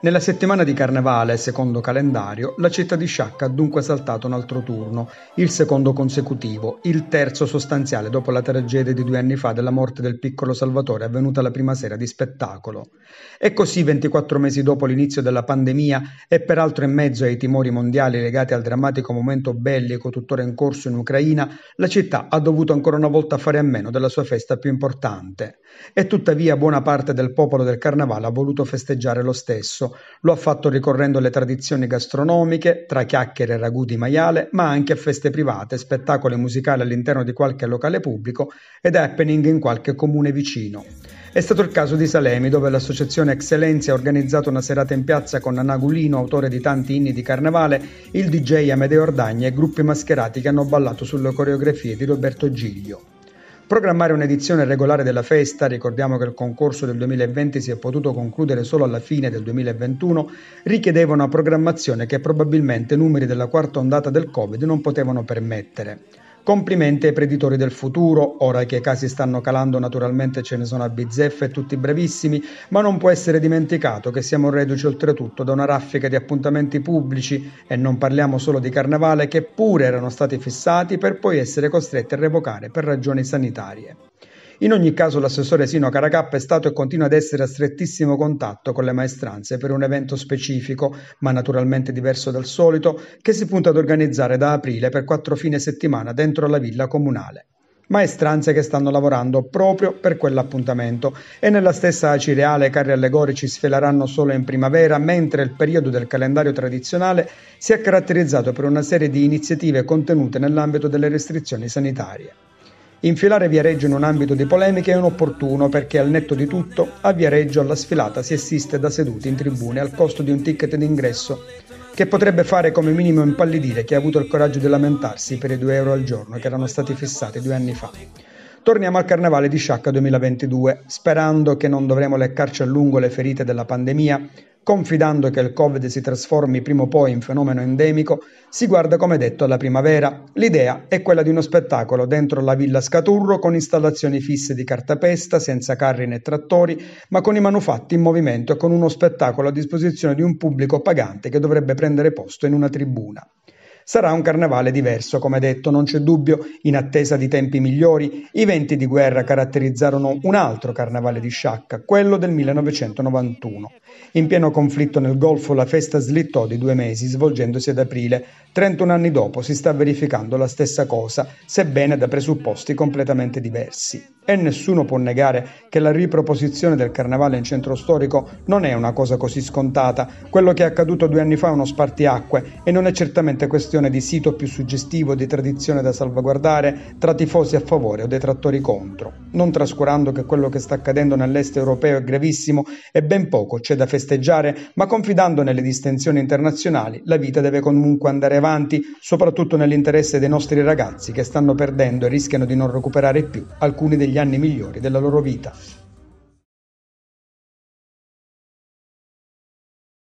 Nella settimana di carnevale, secondo calendario, la città di Sciacca ha dunque saltato un altro turno, il secondo consecutivo, il terzo sostanziale dopo la tragedia di due anni fa della morte del piccolo Salvatore avvenuta la prima sera di spettacolo. E così, 24 mesi dopo l'inizio della pandemia e peraltro in mezzo ai timori mondiali legati al drammatico momento bellico tuttora in corso in Ucraina, la città ha dovuto ancora una volta fare a meno della sua festa più importante. E tuttavia buona parte del popolo del carnevale ha voluto festeggiare lo stesso lo ha fatto ricorrendo alle tradizioni gastronomiche, tra chiacchiere e ragù di maiale, ma anche a feste private, spettacoli musicali all'interno di qualche locale pubblico ed happening in qualche comune vicino. È stato il caso di Salemi, dove l'associazione Excellenza ha organizzato una serata in piazza con Anagulino, autore di tanti inni di carnevale, il DJ Amedeo Ordagna e gruppi mascherati che hanno ballato sulle coreografie di Roberto Giglio. Programmare un'edizione regolare della festa, ricordiamo che il concorso del 2020 si è potuto concludere solo alla fine del 2021, richiedeva una programmazione che probabilmente i numeri della quarta ondata del Covid non potevano permettere. Complimenti ai preditori del futuro, ora che i casi stanno calando naturalmente ce ne sono a bizzeffe e tutti brevissimi, ma non può essere dimenticato che siamo reduci oltretutto da una raffica di appuntamenti pubblici e non parliamo solo di carnevale che pure erano stati fissati per poi essere costretti a revocare per ragioni sanitarie. In ogni caso l'assessore Sino Caracappa è stato e continua ad essere a strettissimo contatto con le maestranze per un evento specifico, ma naturalmente diverso dal solito, che si punta ad organizzare da aprile per quattro fine settimana dentro la villa comunale maestranze che stanno lavorando proprio per quell'appuntamento e nella stessa acireale carri allegorici sfeleranno solo in primavera, mentre il periodo del calendario tradizionale si è caratterizzato per una serie di iniziative contenute nell'ambito delle restrizioni sanitarie. Infilare Viareggio in un ambito di polemiche è inopportuno perché al netto di tutto a Viareggio alla sfilata si assiste da seduti in tribune al costo di un ticket d'ingresso che potrebbe fare come minimo impallidire chi ha avuto il coraggio di lamentarsi per i 2 euro al giorno che erano stati fissati due anni fa. Torniamo al Carnevale di Sciacca 2022, sperando che non dovremo leccarci a lungo le ferite della pandemia Confidando che il Covid si trasformi prima o poi in fenomeno endemico, si guarda come detto alla primavera. L'idea è quella di uno spettacolo dentro la Villa Scaturro con installazioni fisse di cartapesta, senza carri né trattori, ma con i manufatti in movimento e con uno spettacolo a disposizione di un pubblico pagante che dovrebbe prendere posto in una tribuna. Sarà un carnevale diverso, come detto, non c'è dubbio, in attesa di tempi migliori, i venti di guerra caratterizzarono un altro carnevale di Sciacca, quello del 1991. In pieno conflitto nel Golfo la festa slittò di due mesi, svolgendosi ad aprile. 31 anni dopo si sta verificando la stessa cosa, sebbene da presupposti completamente diversi. E nessuno può negare che la riproposizione del carnevale in centro storico non è una cosa così scontata. Quello che è accaduto due anni fa è uno spartiacque e non è certamente questione di sito più suggestivo di tradizione da salvaguardare tra tifosi a favore o detrattori contro. Non trascurando che quello che sta accadendo nell'est europeo è gravissimo e ben poco c'è da festeggiare, ma confidando nelle distensioni internazionali, la vita deve comunque andare avanti, soprattutto nell'interesse dei nostri ragazzi che stanno perdendo e rischiano di non recuperare più alcuni degli anni migliori della loro vita.